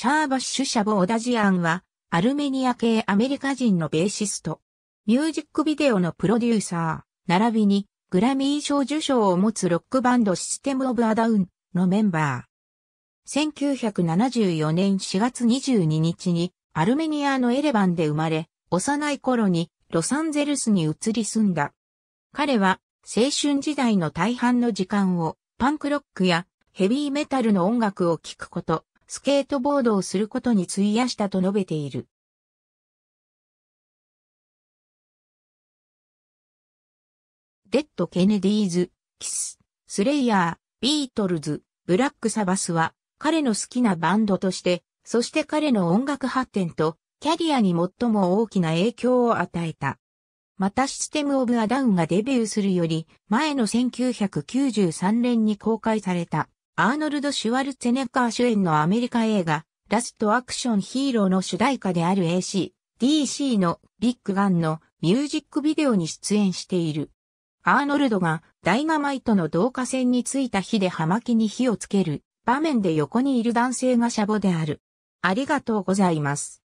シャーバッシュ・シャボオダジアンは、アルメニア系アメリカ人のベーシスト、ミュージックビデオのプロデューサー、並びにグラミー賞受賞を持つロックバンドシステム・オブ・ア・ダウンのメンバー。1974年4月22日にアルメニアのエレバンで生まれ、幼い頃にロサンゼルスに移り住んだ。彼は青春時代の大半の時間をパンクロックやヘビーメタルの音楽を聴くこと、スケートボードをすることに費やしたと述べている。デッド・ケネディーズ、キス、スレイヤー、ビートルズ、ブラック・サバスは彼の好きなバンドとして、そして彼の音楽発展とキャリアに最も大きな影響を与えた。またシステム・オブ・ア・ダウンがデビューするより前の1993年に公開されたアーノルド・シュワルツェネッガー主演のアメリカ映画、ラストアクションヒーローの主題歌である AC、DC のビッグガンのミュージックビデオに出演している。アーノルドがダイナマイトの導火線についた火で葉巻に火をつける場面で横にいる男性がシャボである。ありがとうございます。